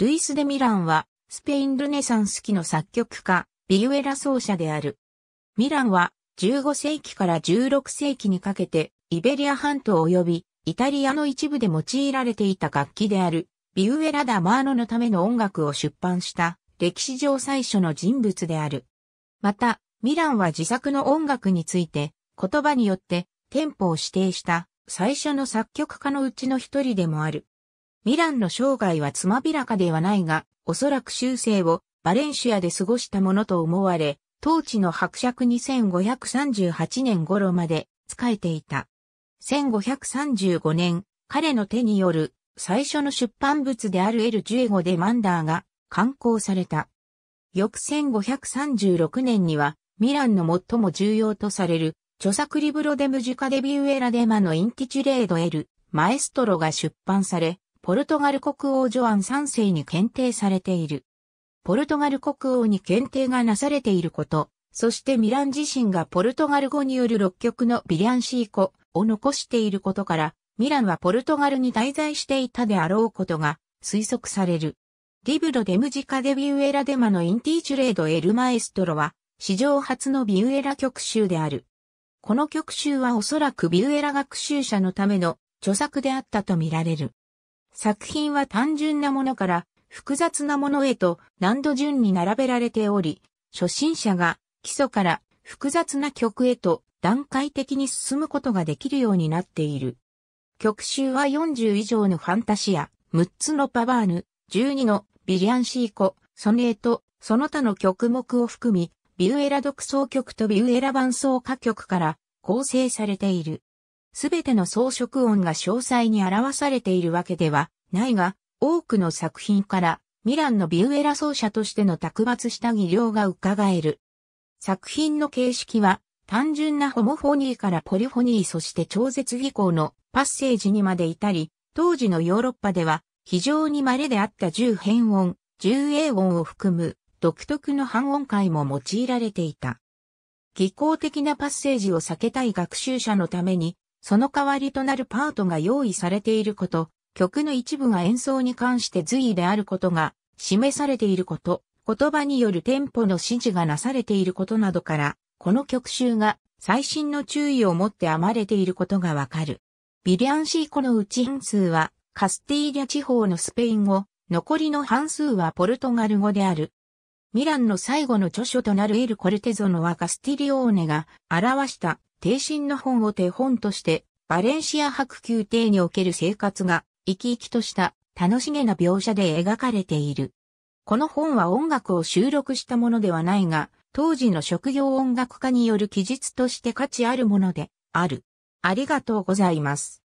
ルイス・デ・ミランは、スペインルネサンス期の作曲家、ビュエラ奏者である。ミランは、15世紀から16世紀にかけて、イベリア半島及び、イタリアの一部で用いられていた楽器である、ビュエラ・ダ・マーノのための音楽を出版した、歴史上最初の人物である。また、ミランは自作の音楽について、言葉によって、テンポを指定した、最初の作曲家のうちの一人でもある。ミランの生涯はつまびらかではないが、おそらく修正をバレンシアで過ごしたものと思われ、当地の伯爵1 5 3 8年頃まで仕えていた。1535年、彼の手による最初の出版物であるエル・ジュエゴ・デ・マンダーが刊行された。翌1536年には、ミランの最も重要とされる、著作リブロデムジュカデビューエラデマのインティチュレードエル、マエストロが出版され、ポルトガル国王ジョアン3世に検定されている。ポルトガル国王に検定がなされていること、そしてミラン自身がポルトガル語による6曲のビリアンシーコを残していることから、ミランはポルトガルに滞在していたであろうことが推測される。リブロ・デムジカ・デ・ビュエラ・デマのインティーチュレード・エル・マエストロは、史上初のビュエラ曲集である。この曲集はおそらくビュエラ学習者のための著作であったとみられる。作品は単純なものから複雑なものへと難度順に並べられており、初心者が基礎から複雑な曲へと段階的に進むことができるようになっている。曲集は40以上のファンタシア、6つのパバーヌ、12のビリアンシーコ、ソネート、その他の曲目を含み、ビューエラ独奏曲とビューエラ伴奏歌曲から構成されている。すべての装飾音が詳細に表されているわけではないが、多くの作品からミランのビューエラ奏者としての卓抜した技量が伺える。作品の形式は単純なホモフォニーからポリフォニーそして超絶技巧のパッセージにまで至り、当時のヨーロッパでは非常に稀であった重変音、重英音を含む独特の半音階も用いられていた。技巧的なパッセージを避けたい学習者のためにその代わりとなるパートが用意されていること、曲の一部が演奏に関して随意であることが示されていること、言葉によるテンポの指示がなされていることなどから、この曲集が最新の注意を持って編まれていることがわかる。ビリアンシーコのうち半数はカスティーリャ地方のスペイン語、残りの半数はポルトガル語である。ミランの最後の著書となるイル・コルテゾノはカスティリオーネが表した定身の本を手本として、バレンシア白宮廷における生活が生き生きとした楽しげな描写で描かれている。この本は音楽を収録したものではないが、当時の職業音楽家による記述として価値あるものである。ありがとうございます。